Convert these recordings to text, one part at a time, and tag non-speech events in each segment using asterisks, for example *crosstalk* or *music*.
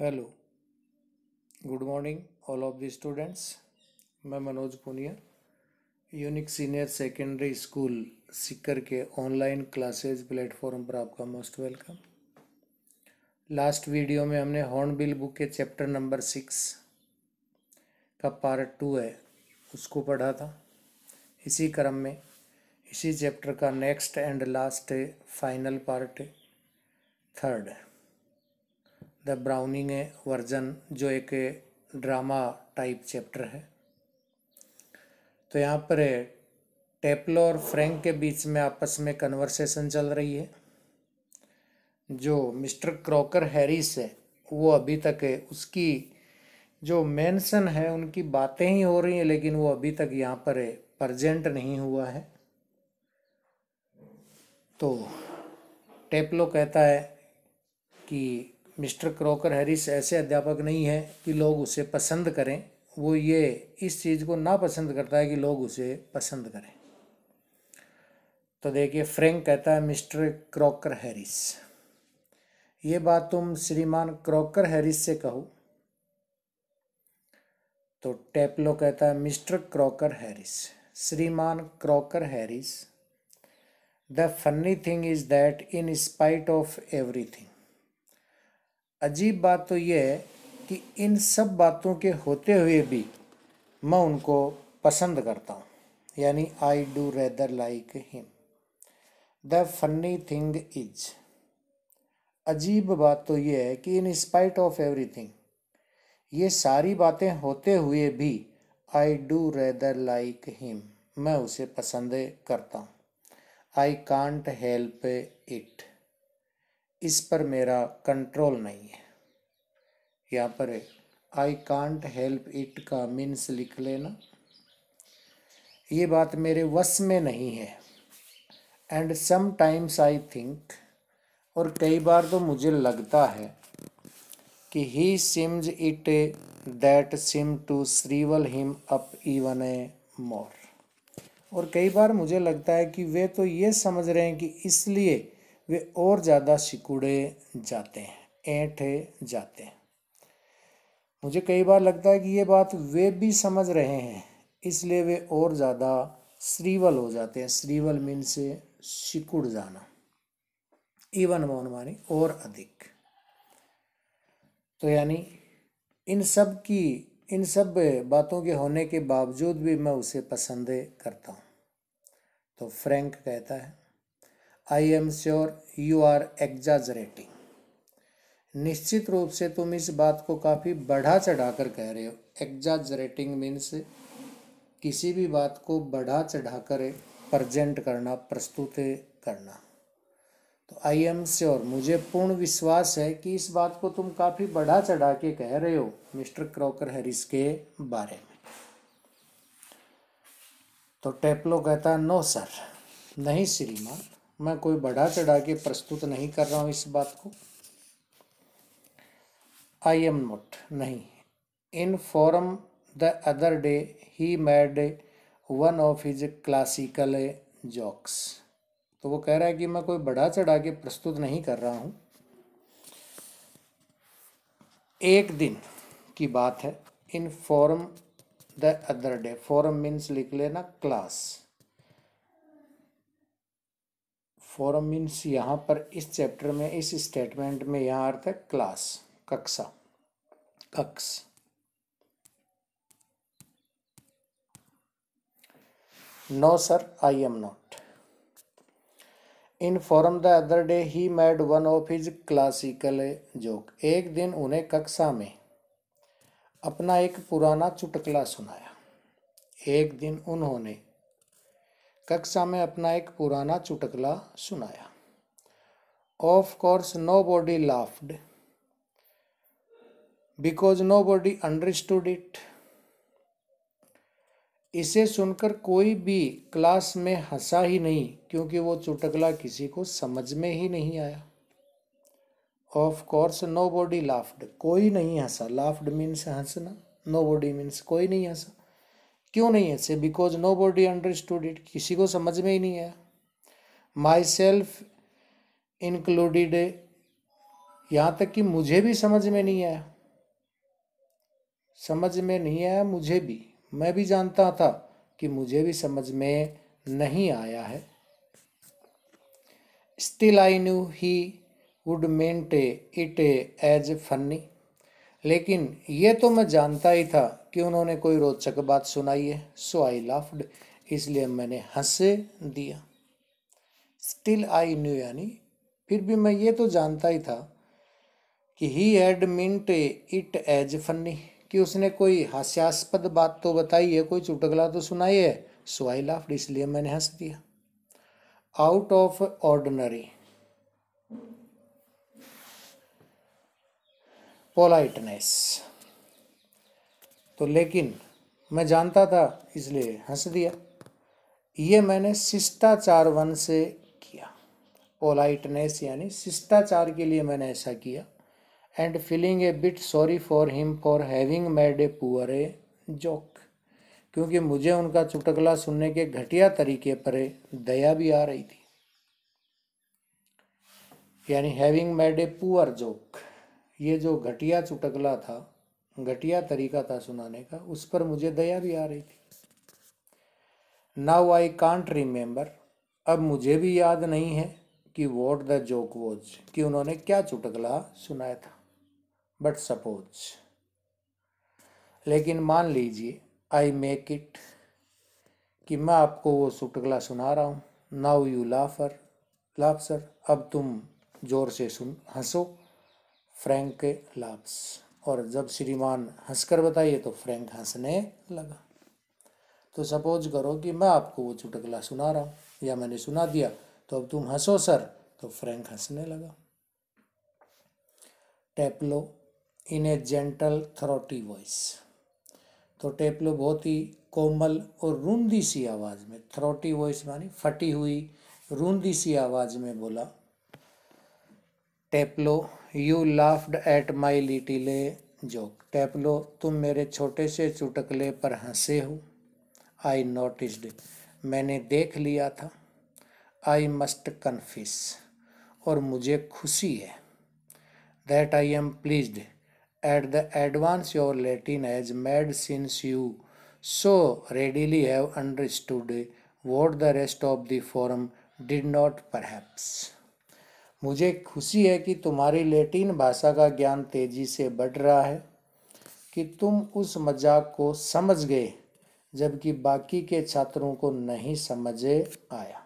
Hello good morning all of the students मैं Manoj Puniya Unique senior secondary school Sikar के online classes platform पर आपका most welcome last video में हमने हॉर्नबिल बुक के चैप्टर नंबर सिक्स का पार्ट टू है उसको पढ़ा था इसी क्रम में इसी चैप्टर का next and last final part third है द ब्राउनिंग ए वर्जन जो एक ड्रामा टाइप चैप्टर है तो यहाँ पर टेपलो और फ्रैंक के बीच में आपस में कन्वर्सेशन चल रही है जो मिस्टर क्रॉकर हैरिस है वो अभी तक है उसकी जो मेंशन है उनकी बातें ही हो रही हैं लेकिन वो अभी तक यहाँ पर प्रजेंट नहीं हुआ है तो टेपलो कहता है कि मिस्टर क्रोकर हैरिस ऐसे अध्यापक नहीं है कि लोग उसे पसंद करें वो ये इस चीज़ को ना पसंद करता है कि लोग उसे पसंद करें तो देखिए फ्रैंक कहता है मिस्टर क्रोकर हैरिस ये बात तुम श्रीमान क्रोकर हैरिस से कहो तो टेपलो कहता है मिस्टर क्रोकर हैरिस श्रीमान Crocker Harris the funny thing is that in spite of everything अजीब बात तो यह है कि इन सब बातों के होते हुए भी मैं उनको पसंद करता हूँ यानी I do rather like him the funny thing is अजीब बात तो यह है कि इन स्पाइट ऑफ एवरीथिंग ये सारी बातें होते हुए भी I do rather like him मैं उसे पसंद करता हूँ आई कांट हेल्प इट इस पर मेरा कंट्रोल नहीं है यहाँ पर आई कांट हेल्प इट का मीन्स लिख लेना ये बात मेरे वश में नहीं है एंड समाइम्स आई थिंक और कई बार तो मुझे लगता है कि he seems it that seem to shrivel him up even a more और कई बार मुझे लगता है कि वे तो ये समझ रहे हैं कि इसलिए वे और ज़्यादा सिकुड़े जाते हैं ऐठे जाते हैं मुझे कई बार लगता है कि ये बात वे भी समझ रहे हैं इसलिए वे और ज़्यादा श्रीवल हो जाते हैं श्रीवल मीन से सिकुड़ जाना इवन मोन मानी और अधिक तो यानी इन सब की इन सब बातों के होने के बावजूद भी मैं उसे पसंद करता हूँ तो फ्रैंक कहता है I am sure you are exaggerating निश्चित रूप से तुम इस बात को काफ़ी बढ़ा चढ़ा कर कह रहे हो एग्जाजरेटिंग मीन्स किसी भी बात को बढ़ा चढ़ा कर प्रजेंट करना प्रस्तुत करना तो आई एम श्योर मुझे पूर्ण विश्वास है कि इस बात को तुम काफ़ी बढ़ा चढ़ा के कह रहे हो मिस्टर क्रॉकर हैरिस के बारे में तो टेपलो कहता नो सर नहीं श्रीमान मैं कोई बढ़ा चढ़ा के प्रस्तुत नहीं कर रहा हूँ इस बात को आई एम नॉट नहीं in form the other day he made one of his classical jokes तो वो कह रहा है कि मैं कोई बढ़ा चढ़ा के प्रस्तुत नहीं कर रहा हूँ एक दिन की बात है in form the other day form means लिख लेना क्लास फॉरम मीन्स यहाँ पर इस चैप्टर में इस स्टेटमेंट में यहाँ अर्थ है क्लास कक्षा कक्ष no sir I am not in form the other day he made one of his classical joke एक दिन उन्हें कक्षा में अपना एक पुराना चुटकला सुनाया एक दिन उन्होंने कक्षा में अपना एक पुराना चुटकला सुनाया of course nobody laughed because nobody understood it इसे सुनकर कोई भी क्लास में हंसा ही नहीं क्योंकि वो चुटकला किसी को समझ में ही नहीं आया of course nobody laughed कोई नहीं हंसा लाफ्ड मीन्स हंसना नो बॉडी मीन्स कोई नहीं हंसा क्यों नहीं है से because nobody understood it किसी को समझ में ही नहीं है माई सेल्फ इंक्लूडेड यहाँ तक कि मुझे भी समझ में नहीं आया समझ में नहीं आया मुझे भी मैं भी जानता था कि मुझे भी समझ में नहीं आया है still I knew he would meant it as funny लेकिन ये तो मैं जानता ही था कि उन्होंने कोई रोचक बात सुनाई है सो आई लाफ्ड इसलिए मैंने हंस दिया स्टिल आई न्यू यानी फिर भी मैं ये तो जानता ही था कि he had meant it as funny कि उसने कोई हास्यास्पद बात तो बताई है कोई चुटकला तो सुनाई है सो आई लाफ्ड इसलिए मैंने हंस दिया आउट ऑफ ऑर्डनरी पोलाइटनेस तो लेकिन मैं जानता था इसलिए हंस दिया ये मैंने शिष्टाचार वन से किया पोलाइटनेस यानी शिष्टाचार के लिए मैंने ऐसा किया and feeling a bit sorry for him for having made a poor a joke क्योंकि मुझे उनका चुटकला सुनने के घटिया तरीके पर दया भी आ रही थी यानी having made a poor joke ये जो घटिया चुटकला था घटिया तरीका था सुनाने का उस पर मुझे दया भी आ रही थी नाउ आई कांट रिमेंबर अब मुझे भी याद नहीं है कि वॉट द जोक वॉज कि उन्होंने क्या चुटकला सुनाया था बट सपोज लेकिन मान लीजिए आई मेक इट कि मैं आपको वो चुटकला सुना रहा हूँ नाउ यू लाफर लाफ सर अब तुम ज़ोर से सुन हंसो फ्रैंक के लाप्स और जब श्रीमान हंसकर बताइए तो फ्रैंक हंसने लगा तो सपोज करो कि मैं आपको वो चुटकला सुना रहा हूँ या मैंने सुना दिया तो अब तुम हंसो सर तो फ्रैंक हंसने लगा टेपलो इन ए जेंटल थ्रोटी वॉइस तो टेपलो बहुत ही कोमल और रूंदी सी आवाज़ में थ्रोटी वॉइस मानी फटी हुई रूंदी सी आवाज़ में बोला Taplow you laughed at my little joke Taplow तुम मेरे छोटे से चुटकले पर हंसे हो आई नोटिस्ड मैंने देख लिया था आई मस्ट कन्फिस और मुझे खुशी है that I am pleased at the advance your Latin has made since you so readily have understood what the rest of the form did not perhaps मुझे खुशी है कि तुम्हारी लेटिन भाषा का ज्ञान तेज़ी से बढ़ रहा है कि तुम उस मजाक को समझ गए जबकि बाकी के छात्रों को नहीं समझ आया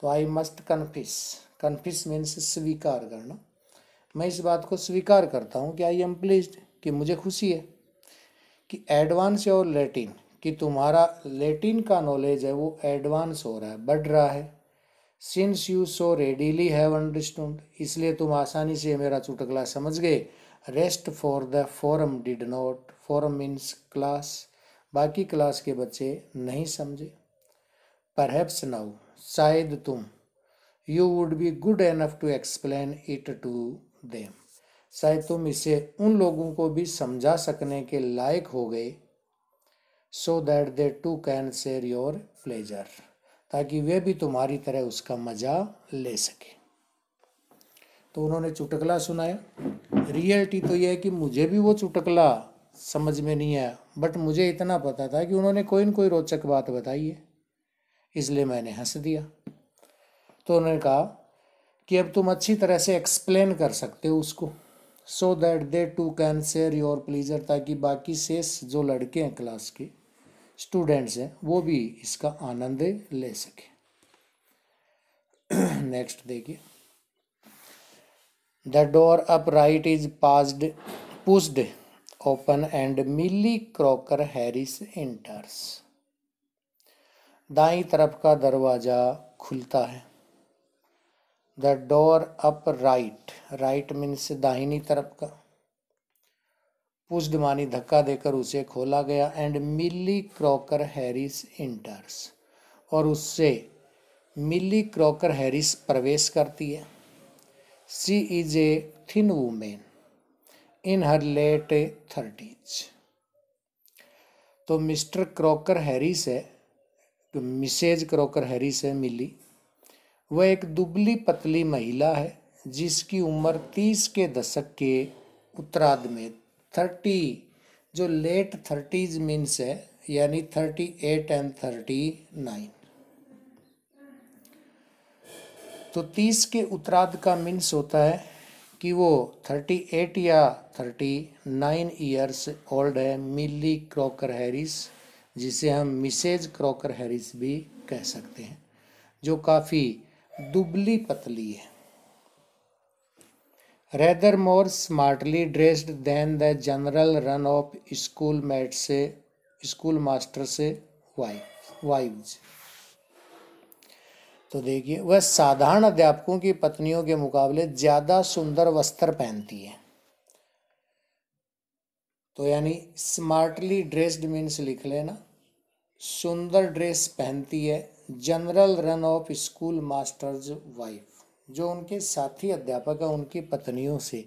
तो आई मस्ट कन्फिस कन्फिस मीन्स स्वीकार करना मैं इस बात को स्वीकार करता हूँ कि आई एम प्लीज कि मुझे खुशी है कि एडवांस और लेटिन कि तुम्हारा लेटिन का नॉलेज है वो एडवांस हो रहा है बढ़ रहा है since you so readily have understood इसलिए तुम आसानी से मेरा चुटकला समझ गए rest for the form did not form means class बाकी क्लास के बच्चे नहीं समझे परहैप्स नाउ शायद तुम you would be good enough to explain it to them शायद तुम इसे उन लोगों को भी समझा सकने के लायक हो गए so that they too can share your pleasure ताकि वे भी तुम्हारी तरह उसका मज़ा ले सके तो उन्होंने चुटकला सुनाया रियलिटी तो यह है कि मुझे भी वो चुटकला समझ में नहीं आया बट मुझे इतना पता था कि उन्होंने कोई ना कोई रोचक बात बताई है इसलिए मैंने हंस दिया तो उन्होंने कहा कि अब तुम अच्छी तरह से एक्सप्लेन कर सकते हो उसको so that they too can share your pleasure ताकि बाकी शेष जो लड़के हैं क्लास के स्टूडेंट्स हैं वो भी इसका आनंद ले सके नेक्स्ट *clears throat* देखिए the door up right is passed pushed open and Millie Crocker Harris enters दाई तरफ का दरवाज़ा खुलता है the door up right right means दाहिनी तरफ का पुष्ट मानी धक्का देकर उसे खोला गया and Millie Crocker Harris enters और उससे मिली क्रॉकर हैरिस प्रवेश करती है she is a thin woman in her late thirties तो मिस्टर क्रॉकर हैरिस है तो मिसेज क्रॉकर हैरिस है मिली वह एक दुबली पतली महिला है जिसकी उम्र तीस के दशक के उत्तराध में थर्टी जो लेट थर्टीज मीन्स है यानी thirty eight and thirty nine तो तीस के उत्तराध का मीन्स होता है कि वो थर्टी एट या थर्टी नाइन ईयर्स ओल्ड है मिली क्रॉकर हैरिस जिसे हम मिसेज क्रॉकर हैरिस भी कह सकते हैं जो काफ़ी दुबली पतली है more smartly dressed than the general run of school masters school masters wife wife तो देखिए वह साधारण अध्यापकों की पत्नियों के मुकाबले ज़्यादा सुंदर वस्त्र पहनती है तो यानी स्मार्टली ड्रेस्ड मीन्स लिख लेना सुंदर ड्रेस पहनती है general run of school masters wife जो उनके साथी अध्यापक है उनकी पत्नियों से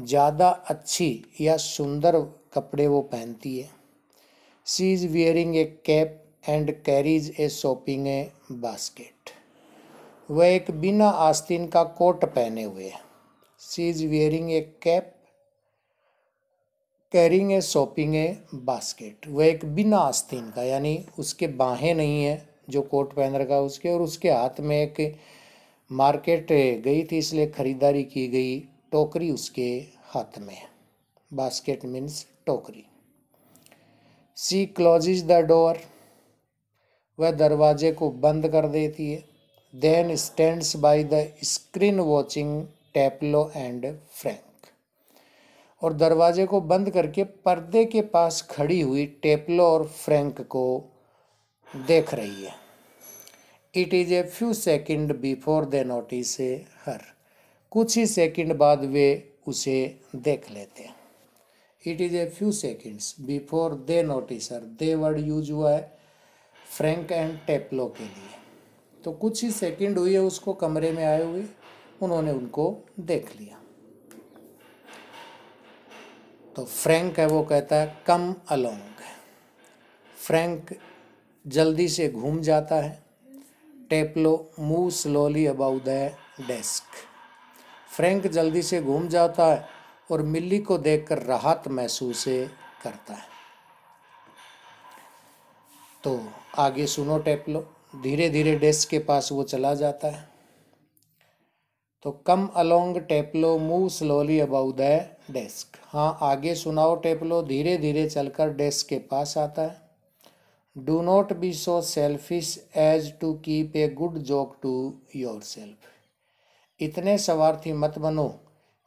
ज़्यादा अच्छी या सुंदर कपड़े वो पहनती है she is wearing a cap and carries a shopping a basket वह एक बिना आस्तीन का कोट पहने हुए है she is wearing a cap carrying a shopping a basket वह एक बिना आस्तीन का यानी उसके बाहें नहीं है जो कोट पहन रखा है उसके और उसके हाथ में एक मार्केट गई थी इसलिए ख़रीदारी की गई टोकरी उसके हाथ में बास्केट मीन्स टोकरी सी क्लोजिज द डोर वह दरवाजे को बंद कर देती है then stands by the screen watching Taplow and Frank और दरवाजे को बंद करके पर्दे के पास खड़ी हुई टेपलो और फ्रैंक को देख रही है it is a few second before they notice her कुछ ही सेकंड बाद वे उसे देख लेते हैं it is a few seconds before they notice her the word use हुआ है फ्रैंक एंड टेपलो के लिए तो कुछ ही सेकंड हुए उसको कमरे में आए हुए उन्होंने उनको देख लिया तो फ्रैंक है वो कहता है कम अलोंग फ्रैंक जल्दी से घूम जाता है Taplow move slowly about the desk Frank जल्दी से घूम जाता है और मिल्ली को देखकर राहत महसूस करता है तो आगे सुनो टेपलो धीरे धीरे डेस्क के पास वो चला जाता है तो come along Taplow move slowly about the desk हाँ आगे सुनाओ टेपलो धीरे धीरे चलकर डेस्क के पास आता है do not be so selfish as to keep a good joke to yourself इतने स्वार्थी मत बनो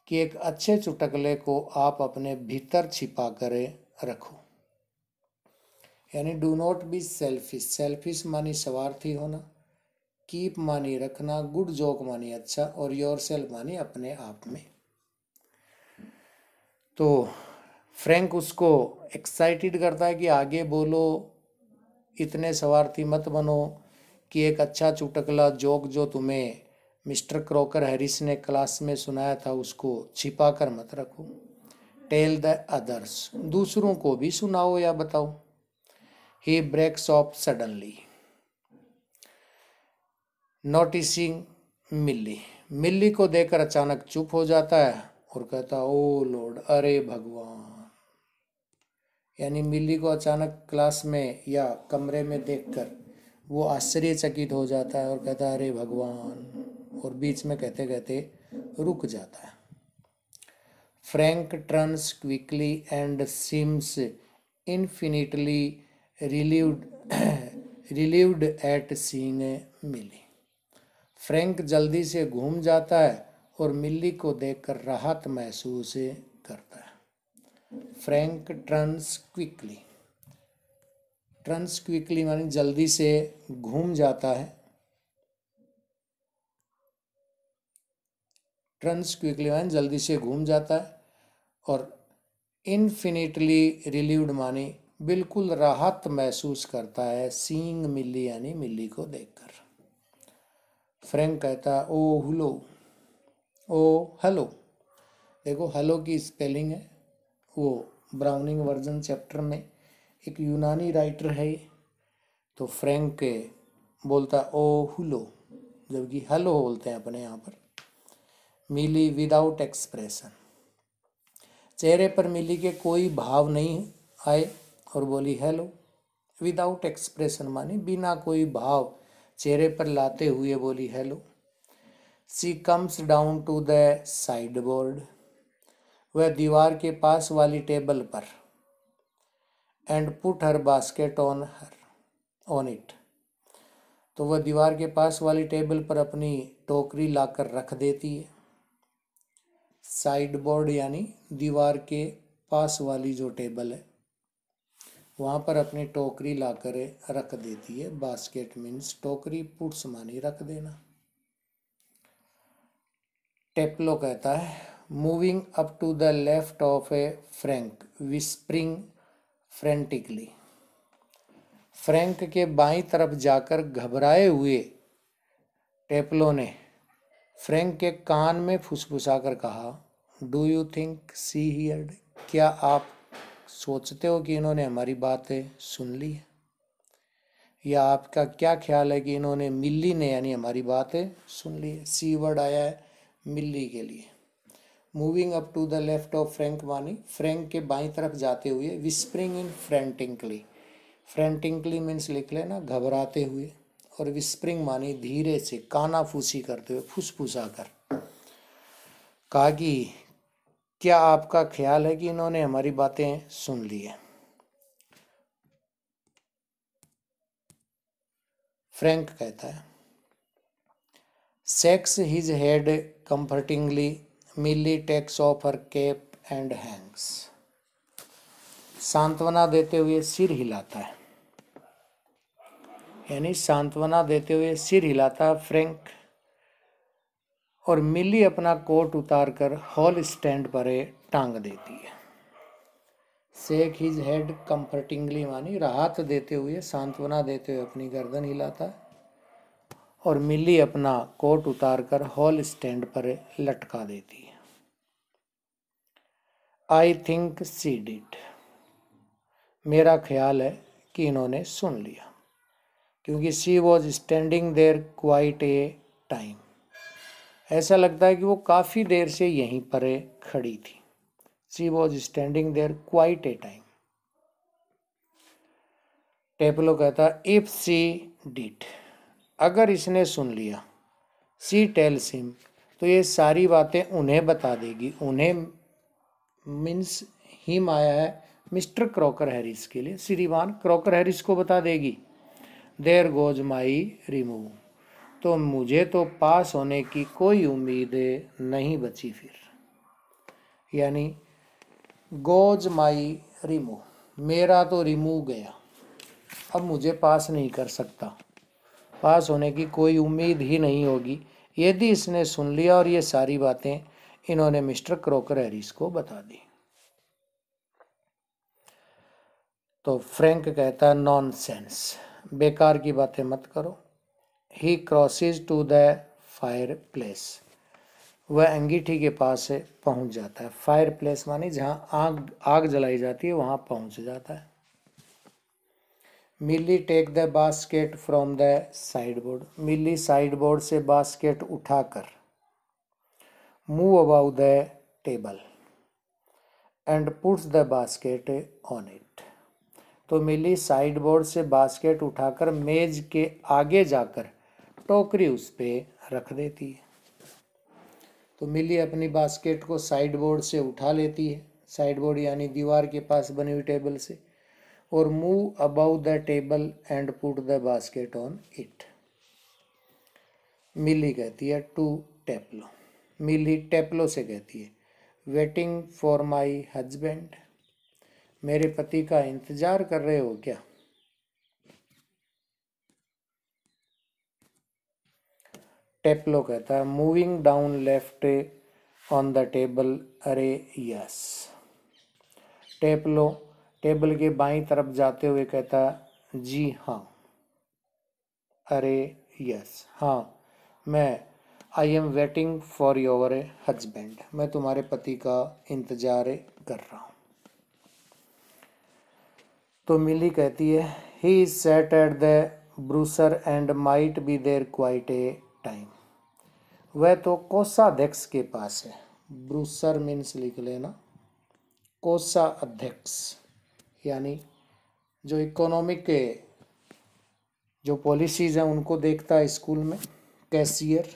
कि एक अच्छे चुटकले को आप अपने भीतर छिपा कर रखो यानी do not be selfish selfish मानी स्वार्थी होना कीप मानी रखना गुड जॉक मानी अच्छा और योर सेल्फ मानी अपने आप में तो फ्रैंक उसको एक्साइटेड करता है कि आगे बोलो इतने सवार्थी मत बनो कि एक अच्छा चुटकला जोक जो तुम्हें मिस्टर क्रोकर हैरिस ने क्लास में सुनाया था उसको छिपा कर मत रखो टेल द अदर्स दूसरों को भी सुनाओ या बताओ he breaks off suddenly noticing Millie Millie को देखकर अचानक चुप हो जाता है और कहता ओ लॉर्ड अरे भगवान यानी मिली को अचानक क्लास में या कमरे में देखकर वो आश्चर्यचकित हो जाता है और कहता है अरे भगवान और बीच में कहते कहते रुक जाता है Frank turns quickly and seems infinitely relieved relieved at seeing Millie Frank जल्दी से घूम जाता है और मिल्ली को देखकर राहत महसूस Frank turns quickly turns quickly मानी जल्दी से घूम जाता है ट्रंस क्विकली मानी जल्दी से घूम जाता है और इन्फिनिटली रिलीव्ड मानी बिल्कुल राहत महसूस करता है सींग मिली यानी मिली को देखकर फ्रैंक कहता है ओ हलो ओ हेलो देखो हेलो की स्पेलिंग है वो ब्राउनिंग वर्जन चैप्टर में एक यूनानी राइटर है तो फ्रैंक बोलता ओ हुलो जबकि हलो बोलते हैं अपने यहाँ पर मिली विदाउट एक्सप्रेशन चेहरे पर मिली के कोई भाव नहीं आए और बोली हेलो विदाउट एक्सप्रेशन माने बिना कोई भाव चेहरे पर लाते हुए बोली hello she comes down to the sideboard वह दीवार के पास वाली टेबल पर and put her basket on her on it तो वह दीवार के पास वाली टेबल पर अपनी टोकरी लाकर रख देती है साइड बोर्ड यानी दीवार के पास वाली जो टेबल है वहाँ पर अपनी टोकरी लाकर रख देती है बास्केट मीन्स टोकरी पुट्स मानी रख देना टेपलो कहता है moving up to the left of a Frank, whispering frantically. Frank के बाई तरफ जाकर घबराए हुए टेपलो ने फ्रैंक के कान में फुसफुसाकर kaha do you think C heard kya aap सोचते हो कि इन्होंने हमारी बातें सुन ली है या आपका क्या ख्याल है कि इन्होंने मिल्ली ने यानी हमारी बातें सुन ली है सी वर्ड आया है मिल्ली के लिए moving up to the left of Frank वानी फ्रेंक के बाई तरफ जाते हुए विस्प्रिंग इन फ्रेंटिंकली फ्रेंटिंकली मीन्स लिख लेना घबराते हुए और विस्प्रिंग मानी धीरे से काना फूसी करते हुए फुसफुसा कर कहा कि क्या आपका ख्याल है कि इन्होंने हमारी बातें सुन ली है फ्रेंक कहता है shakes his head comfortingly Millie takes off her cap and hangs सांत्वना देते हुए सिर हिलाता है यानी सांत्वना देते हुए सिर हिलाता है फ्रैंक और मिली अपना कोट उतार कर हॉल स्टैंड पर टांग देती है सेक हिज हेड कंफर्टिंगली मानी राहत देते हुए सांत्वना देते हुए अपनी गर्दन हिलाता है और मिली अपना कोट उतार कर हॉल स्टैंड पर लटका देती है आई थिंक सी डिट मेरा ख्याल है कि इन्होंने सुन लिया क्योंकि she was standing there quite a time ऐसा लगता है कि वो काफ़ी देर से यहीं पर खड़ी थी she was standing there quite a time Taplow कहता इफ सी डिट अगर इसने सुन लिया सी टेल सिम तो ये सारी बातें उन्हें बता देगी उन्हें मीन्स हिम आया है मिस्टर क्रॉकर हैरिस के लिए श्रीमान क्रॉकर हैरिस को बता देगी देर गोज माई रिमूव तो मुझे तो पास होने की कोई उम्मीद नहीं बची फिर यानी गोज माई रिमूव मेरा तो रिमूव गया अब मुझे पास नहीं कर सकता पास होने की कोई उम्मीद ही नहीं होगी यदि इसने सुन लिया और ये सारी बातें इन्होंने मिस्टर क्रोकर हैरिस को बता दी तो फ्रैंक कहता है नॉन सेंस बेकार की बातें मत करो he crosses to the fireplace वह अंगीठी के पास पहुंच जाता है फायर प्लेस मानी जहां आग आग जलाई जाती है वहां पहुंच जाता है Millie take the basket from the sideboard Millie sideboard से बास्केट उठाकर move above the table and puts the basket on it तो मिली साइड बोर्ड से बास्केट उठाकर मेज के आगे जाकर टोकरी उस पर रख देती है तो मिली अपनी बास्केट को साइड बोर्ड से उठा लेती है साइड बोर्ड यानी दीवार के पास बनी हुई टेबल से और move about the table and put the basket on it Millie कहती है टू टेपलो मिली टेपलो से कहती है वेटिंग फॉर माई हजबेंड मेरे पति का इंतज़ार कर रहे हो क्या टेपलो कहता है moving down left on the table अरे यस टेपलो टेबल के बाई तरफ जाते हुए कहता जी हाँ अरे यस हाँ मैं I am waiting for your husband मैं तुम्हारे पति का इंतज़ार कर रहा हूँ तो मिली कहती है he is set at the bursar and might be there quite a time वह तो कोसा अध्यक्ष के पास है ब्रूसर मीन्स लिख लेना कोसा अध्यक्ष यानी जो इकोनॉमिक जो पॉलिसीज़ हैं उनको देखता है स्कूल में कैशियर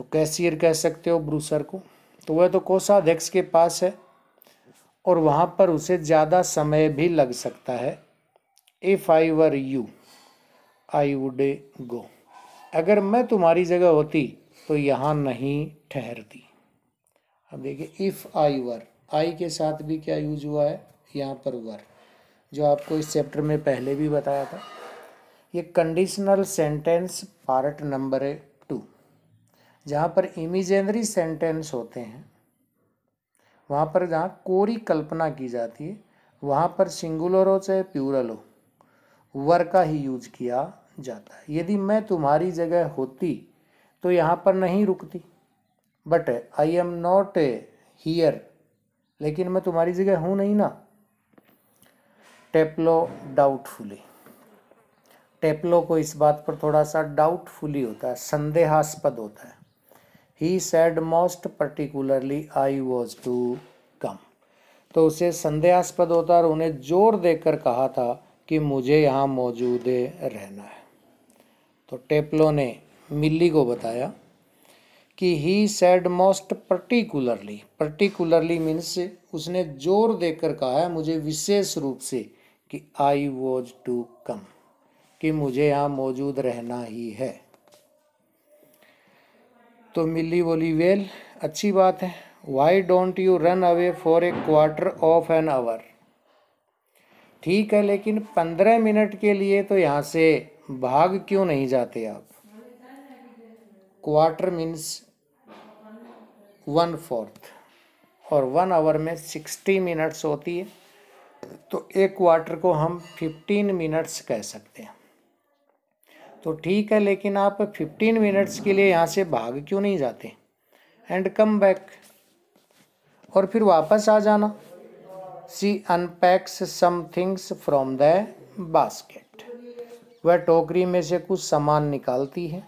तो कैशियर कह सकते हो ब्रूसर को तो वह तो कोषाध्यक्ष के पास है और वहाँ पर उसे ज़्यादा समय भी लग सकता है if I were you I would go अगर मैं तुम्हारी जगह होती तो यहाँ नहीं ठहरती अब देखिए इफ़ आई वर आई के साथ भी क्या यूज हुआ है यहाँ पर वर जो आपको इस चैप्टर में पहले भी बताया था ये कंडीशनल सेंटेंस पार्ट नंबर जहाँ पर इमेजनरी सेंटेंस होते हैं वहाँ पर जहाँ कोरी कल्पना की जाती है वहाँ पर सिंगुलर हो चाहे प्यूरल हो वर का ही यूज किया जाता है यदि मैं तुम्हारी जगह होती तो यहाँ पर नहीं रुकती but I am not a here लेकिन मैं तुम्हारी जगह हूँ नहीं ना टेपलो डाउटफुली टेपलो को इस बात पर थोड़ा सा डाउटफुली होता है संदेहास्पद होता है he said most particularly I was to come तो उसे संदेहास्पद होता और उन्हें जोर देकर कहा था कि मुझे यहाँ मौजूद रहना है तो टेपलो ने मिल्ली को बताया कि he said most particularly particularly means उसने जोर देकर कहा है मुझे विशेष रूप से कि आई वॉज टू कम कि मुझे यहाँ मौजूद रहना ही है तो मिली बोली वेल अच्छी बात है why don't you run away for a quarter of an hour ठीक है लेकिन पंद्रह मिनट के लिए तो यहाँ से भाग क्यों नहीं जाते आप क्वार्टर मीन्स वन फोर्थ और वन आवर में सिक्सटी मिनट्स होती है तो एक क्वार्टर को हम फिफ्टीन मिनट्स कह सकते हैं तो ठीक है लेकिन आप 15 मिनट्स के लिए यहाँ से भाग क्यों नहीं जाते एंड कम बैक और फिर वापस आ जाना she unpacks some things from the basket वह टोकरी में से कुछ सामान निकालती है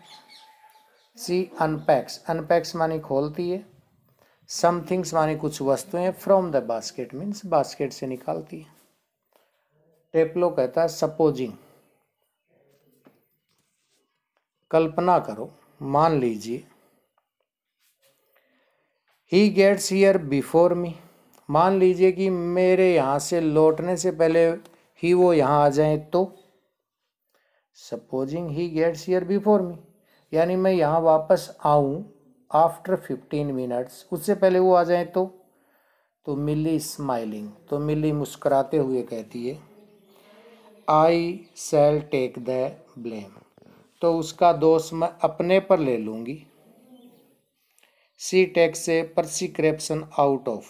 सी अनपैक्स अनपैक्स मानी खोलती है सम थिंग्स मानी कुछ वस्तुएं from the basket means basket से निकालती है टेपलो कहता है सपोजिंग कल्पना करो मान लीजिए he gets here before me मान लीजिए कि मेरे यहाँ से लौटने से पहले ही वो यहाँ आ जाए तो supposing he gets here before me यानी मैं यहाँ वापस आऊँ आफ्टर फिफ्टीन मिनट्स उससे पहले वो आ जाए तो तो मिली स्माइलिंग तो मिली मुस्कुराते हुए कहती है I shall take the blame तो उसका दोष मैं अपने पर ले लूँगी she takes prescription out of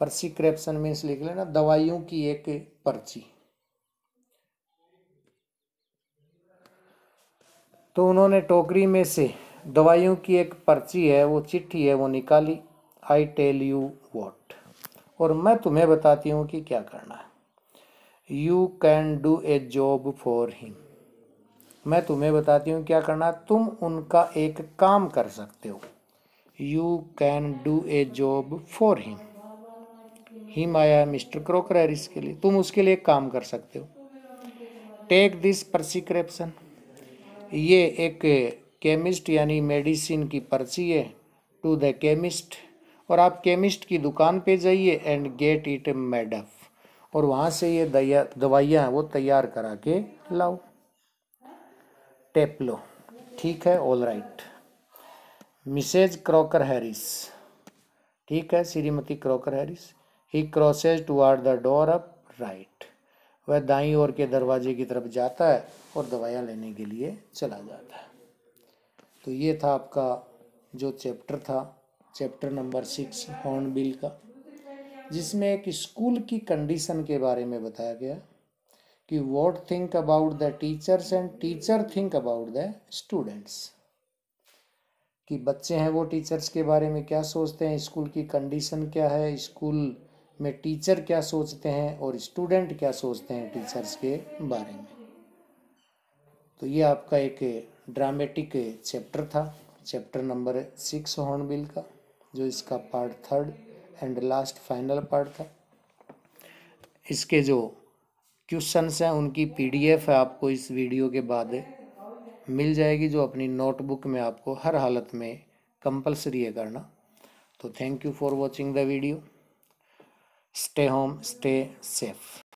prescription means लिख लेना दवाइयों की एक पर्ची तो उन्होंने टोकरी में से दवाइयों की एक पर्ची है वो चिट्ठी है वो निकाली आई टेल यू वॉट और मैं तुम्हें बताती हूँ कि क्या करना है you can do a job for him मैं तुम्हें बताती हूँ क्या करना तुम उनका एक काम कर सकते हो you can do a job for him him आया मिस्टर क्रोकर इसके लिए तुम उसके लिए काम कर सकते हो टेक दिस प्रसिक्रिप्शन ये एक केमिस्ट यानी मेडिसिन की पर्ची है टू द केमिस्ट और आप केमिस्ट की दुकान पे जाइए एंड गेट इट मेडफ और वहाँ से ये दवाइयाँ वो तैयार करा के लाओ टेपलो ठीक है all right Mrs Crocker Harris ठीक है श्रीमती क्रॉकर हैरिस ही crosses to R the door up right वह दाई ओर के दरवाजे की तरफ जाता है और दवाया लेने के लिए चला जाता है तो ये था आपका जो चैप्टर था चैप्टर नंबर सिक्स हॉर्नबिल का जिसमें एक स्कूल की कंडीशन के बारे में बताया गया कि what think about the teachers and teacher think about the students कि बच्चे हैं वो टीचर्स के बारे में क्या सोचते हैं स्कूल की कंडीशन क्या है स्कूल में टीचर क्या सोचते हैं और स्टूडेंट क्या सोचते हैं टीचर्स के बारे में तो ये आपका एक ड्रामेटिक चैप्टर था चैप्टर नंबर सिक्स हॉर्नबिल का जो इसका part third and last final part था इसके जो क्वेश्चंस हैं उनकी पीडीएफ है आपको इस वीडियो के बाद मिल जाएगी जो अपनी नोटबुक में आपको हर हालत में कंपलसरी है करना तो thank you for watching the video stay home stay safe